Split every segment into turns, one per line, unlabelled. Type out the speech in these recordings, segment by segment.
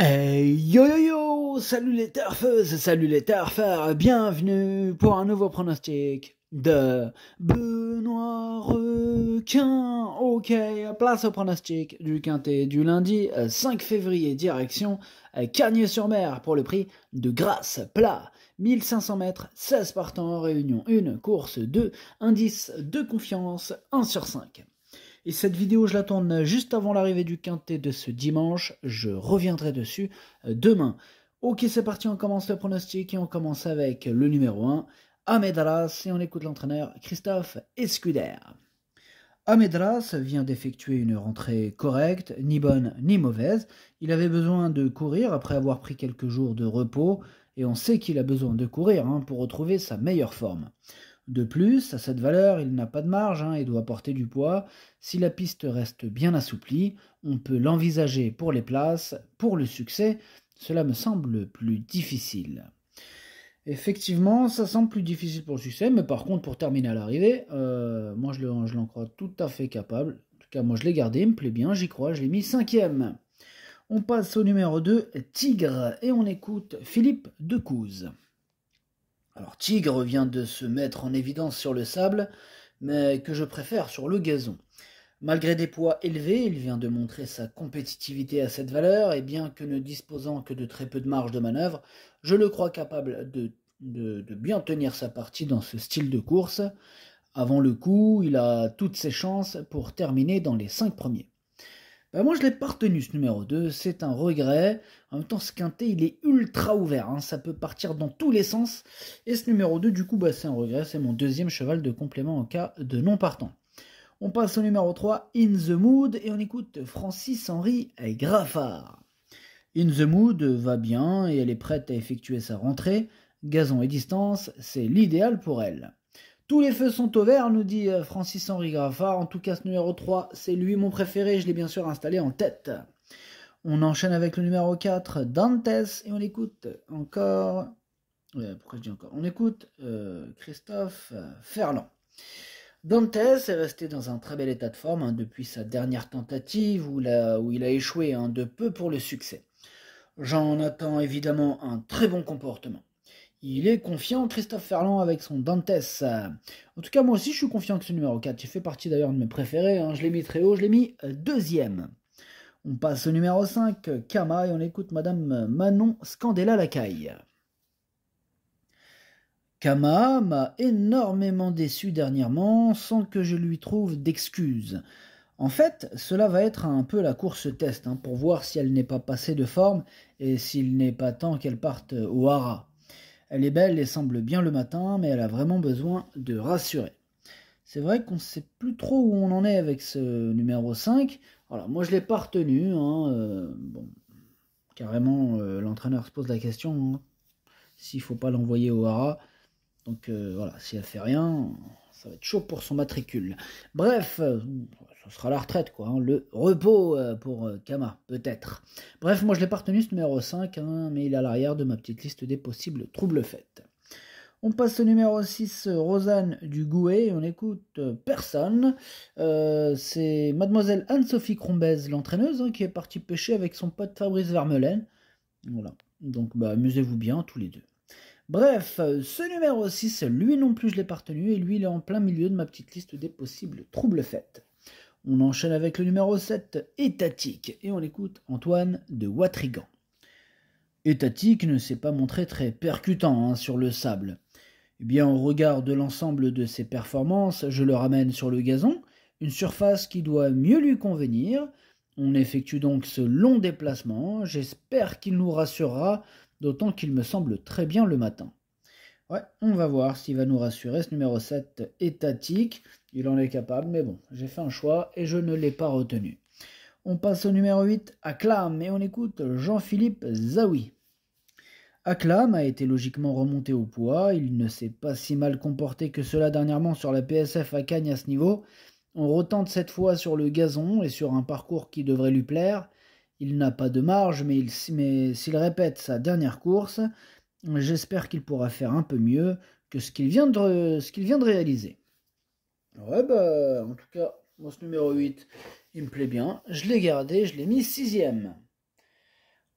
Hey, yo yo yo, salut les terfeuses, salut les tarfeurs, bienvenue pour un nouveau pronostic de Benoît Requin. Ok, place au pronostic du quintet du lundi 5 euh, février, direction euh, Cagnes-sur-Mer pour le prix de Grâce Plat. 1500 mètres, 16 partants réunion 1, course 2, indice de confiance 1 sur 5. Et cette vidéo, je l'attends juste avant l'arrivée du quintet de ce dimanche. Je reviendrai dessus euh, demain. Ok, c'est parti, on commence le pronostic et on commence avec le numéro 1, Amédras, et on écoute l'entraîneur Christophe Escuder. Amedras vient d'effectuer une rentrée correcte, ni bonne ni mauvaise. Il avait besoin de courir après avoir pris quelques jours de repos, et on sait qu'il a besoin de courir hein, pour retrouver sa meilleure forme. De plus, à cette valeur, il n'a pas de marge il hein, et doit porter du poids. Si la piste reste bien assouplie, on peut l'envisager pour les places, pour le succès. Cela me semble plus difficile. Effectivement, ça semble plus difficile pour le succès, mais par contre, pour terminer à l'arrivée, euh, moi je l'en crois tout à fait capable. En tout cas, moi je l'ai gardé, il me plaît bien, j'y crois, je l'ai mis cinquième. On passe au numéro 2, Tigre, et on écoute Philippe Decouze. Alors Tigre vient de se mettre en évidence sur le sable, mais que je préfère sur le gazon. Malgré des poids élevés, il vient de montrer sa compétitivité à cette valeur, et bien que ne disposant que de très peu de marge de manœuvre, je le crois capable de, de bien tenir sa partie dans ce style de course. Avant le coup, il a toutes ses chances pour terminer dans les cinq premiers. Bah, moi, je l'ai pas retenu ce numéro 2. C'est un regret. En même temps, ce quintet, il est ultra ouvert. Hein. Ça peut partir dans tous les sens. Et ce numéro 2, du coup, bah, c'est un regret. C'est mon deuxième cheval de complément en cas de non partant. On passe au numéro 3, In the Mood, et on écoute Francis-Henri Graffard. In the Mood va bien et elle est prête à effectuer sa rentrée. Gazon et distance, c'est l'idéal pour elle. Tous les feux sont au vert, nous dit euh, Francis-Henri Graffard. En tout cas, ce numéro 3, c'est lui mon préféré. Je l'ai bien sûr installé en tête. On enchaîne avec le numéro 4, Dantes, et on écoute encore. pourquoi je dis encore On écoute euh, Christophe euh, Ferland. Dantes est resté dans un très bel état de forme hein, depuis sa dernière tentative où, où il a échoué hein, de peu pour le succès. J'en attends évidemment un très bon comportement. Il est confiant, Christophe Ferland, avec son Dantes. En tout cas, moi aussi, je suis confiant que ce numéro 4. Il fait partie d'ailleurs de mes préférés. Hein. Je l'ai mis très haut, je l'ai mis euh, deuxième. On passe au numéro 5, Kama, et on écoute Madame Manon Scandella Lacaille. Kama m'a énormément déçu dernièrement sans que je lui trouve d'excuses. En fait, cela va être un peu la course test hein, pour voir si elle n'est pas passée de forme et s'il n'est pas temps qu'elle parte au hara. Elle est belle et semble bien le matin, mais elle a vraiment besoin de rassurer. C'est vrai qu'on ne sait plus trop où on en est avec ce numéro 5. moi je ne l'ai pas retenu. Hein, euh, bon, carrément, euh, l'entraîneur se pose la question hein. s'il ne faut pas l'envoyer au Hara. Donc euh, voilà, si elle fait rien, ça va être chaud pour son matricule. Bref, euh, ce sera la retraite, quoi. Hein, le repos euh, pour euh, Kama, peut-être. Bref, moi je l'ai pas ce numéro 5, hein, mais il est à l'arrière de ma petite liste des possibles troubles faites. On passe au numéro 6, Rosanne Dugouet, on écoute personne. c'est mademoiselle Anne-Sophie Crombez, l'entraîneuse, hein, qui est partie pêcher avec son pote Fabrice Vermelin. Voilà, donc bah, amusez-vous bien tous les deux. Bref, euh, ce numéro 6, lui non plus je l'ai pas et lui il est en plein milieu de ma petite liste des possibles troubles faits. On enchaîne avec le numéro 7, étatique, et on écoute Antoine de Watrigan. Étatique ne s'est pas montré très percutant hein, sur le sable. Eh bien, au regard de l'ensemble de ses performances, je le ramène sur le gazon, une surface qui doit mieux lui convenir. On effectue donc ce long déplacement. J'espère qu'il nous rassurera d'autant qu'il me semble très bien le matin. Ouais, on va voir s'il va nous rassurer ce numéro 7 étatique. Il en est capable, mais bon, j'ai fait un choix et je ne l'ai pas retenu. On passe au numéro 8, Acclam, et on écoute Jean-Philippe Zawi. Acclam a été logiquement remonté au poids, il ne s'est pas si mal comporté que cela dernièrement sur la PSF à Cagnes à ce niveau. On retente cette fois sur le gazon et sur un parcours qui devrait lui plaire. Il n'a pas de marge, mais, s'il répète sa dernière course, j'espère qu'il pourra faire un peu mieux que ce qu'il vient, de, réaliser. Ouais, bah, en tout cas, ce numéro 8, il me plaît bien. Je l'ai gardé, je l'ai mis sixième.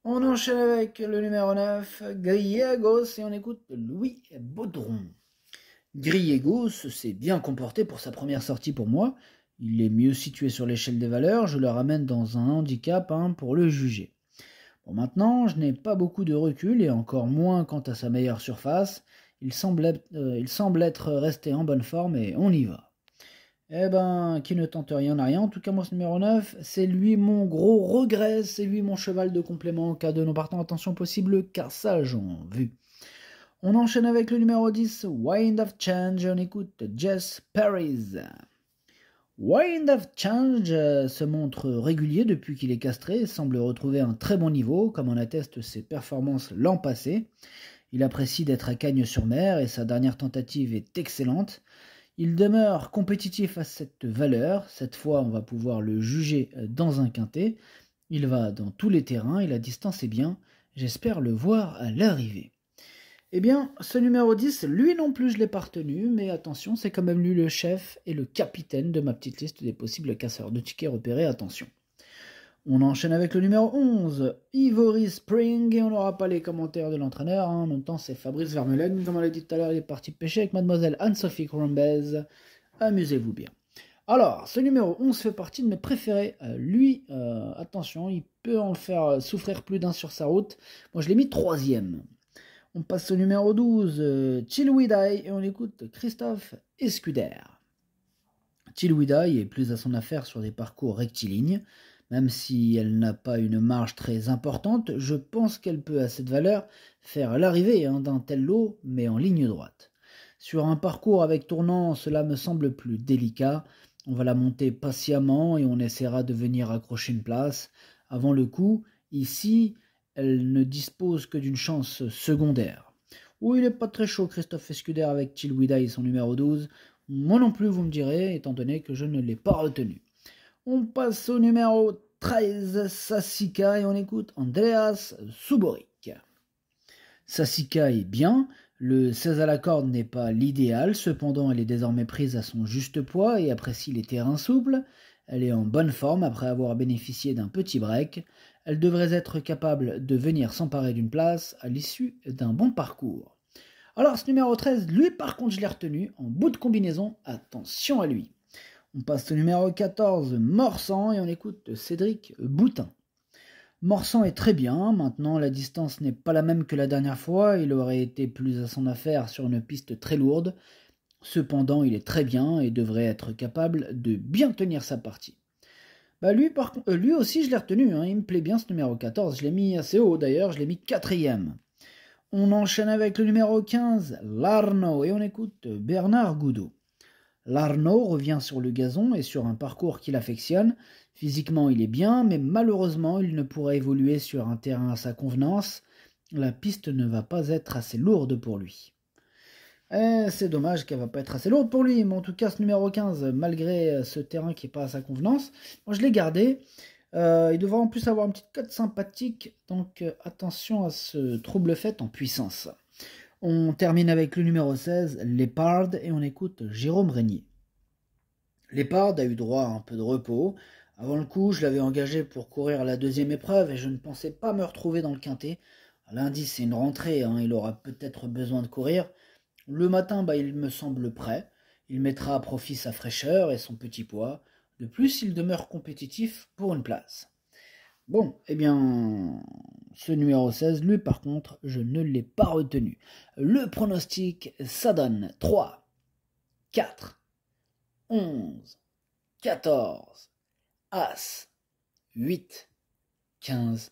On enchaîne avec le numéro 9, Griegos, et on écoute Louis Baudron. Griegos s'est bien comporté pour sa première sortie pour moi il est mieux situé sur l'échelle des valeurs, je le ramène dans un handicap hein, pour le juger. Bon, maintenant, je n'ai pas beaucoup de recul et encore moins quant à sa meilleure surface. Il semble, être, euh, resté en bonne forme et on y va. Eh ben, qui ne tente rien à rien. En tout cas, moi, ce numéro 9, c'est lui mon gros regret, c'est lui mon cheval de complément en cas de non partant. Attention possible, car ça, j'en vu. On enchaîne avec le numéro 10, Wind of Change. On écoute Jess Paris. Wind of Change euh, se montre régulier depuis qu'il est castré, semble retrouver un très bon niveau, comme en attestent ses performances l'an passé. Il apprécie d'être à Cagnes-sur-Mer et sa dernière tentative est excellente. Il demeure compétitif à cette valeur, cette fois on va pouvoir le juger euh, dans un quintet. Il va dans tous les terrains et la distance est bien, j'espère le voir à l'arrivée. Eh bien, ce numéro 10, lui non plus, je l'ai pas retenu, mais attention, c'est quand même lui le chef et le capitaine de ma petite liste des possibles casseurs de tickets repérés, attention. On enchaîne avec le numéro 11, Ivory Spring, et on n'aura pas les commentaires de l'entraîneur, hein. en même temps c'est Fabrice Vermeulen, comme on l'a dit tout à l'heure, il est parti pêcher avec mademoiselle Anne-Sophie Crombez, amusez-vous bien. Alors, ce numéro 11 fait partie de mes préférés. Euh, lui, euh, attention, il peut en faire souffrir plus d'un sur sa route. Moi, je l'ai mis troisième. On passe au numéro 12, euh, Chill et on écoute Christophe Escuder. Chill est plus à son affaire sur des parcours rectilignes. Même si elle n'a pas une marge très importante, je pense qu'elle peut à cette valeur faire l'arrivée hein, d'un tel lot, mais en ligne droite. Sur un parcours avec tournant, cela me semble plus délicat. On va la monter patiemment et on essaiera de venir accrocher une place. Avant le coup, ici, elle ne dispose que d'une chance secondaire. Oui, il n'est pas très chaud Christophe Escuder avec Tilwida et son numéro 12. Moi non plus, vous me direz, étant donné que je ne l'ai pas retenu. On passe au numéro 13, Sassika, et on écoute Andreas Suborik. Sassika est bien, le 16 à la corde n'est pas l'idéal, cependant elle est désormais prise à son juste poids et apprécie les terrains souples. Elle est en bonne forme après avoir bénéficié d'un petit break elle devrait être capable de venir s'emparer d'une place à l'issue d'un bon parcours. Alors ce numéro 13, lui par contre je l'ai retenu en bout de combinaison, attention à lui. On passe au numéro 14, Morsan, et on écoute Cédric Boutin. Morsan est très bien, maintenant la distance n'est pas la même que la dernière fois, il aurait été plus à son affaire sur une piste très lourde, cependant il est très bien et devrait être capable de bien tenir sa partie. Bah, euh, lui, aussi, je l'ai retenu. Hein. il me plaît bien ce numéro 14. Je l'ai mis assez haut d'ailleurs, je l'ai mis quatrième. On enchaîne avec le numéro 15, Larno, et on écoute euh, Bernard Goudot. Larno revient sur le gazon et sur un parcours qu'il affectionne. Physiquement, il est bien, mais malheureusement, il ne pourra évoluer sur un terrain à sa convenance. La piste ne va pas être assez lourde pour lui. Eh, c'est dommage qu'elle va pas être assez lourde pour lui, mais en tout cas ce numéro 15, malgré euh, ce terrain qui n'est pas à sa convenance, je l'ai gardé. Euh, il devra en plus avoir une petite cote sympathique, donc euh, attention à ce trouble fait en puissance. On termine avec le numéro 16, Lépard, et on écoute Jérôme Régnier. Lépard a eu droit à un peu de repos. Avant le coup, je l'avais engagé pour courir la deuxième épreuve et je ne pensais pas me retrouver dans le quintet. Lundi, c'est une rentrée, hein, il aura peut-être besoin de courir. Le matin, bah, il me semble prêt. Il mettra à profit sa fraîcheur et son petit poids. De plus, il demeure compétitif pour une place. Bon, eh bien, ce numéro 16, lui, par contre, je ne l'ai pas retenu. Le pronostic, ça donne 3, 4, 11, 14, As, 8, 15,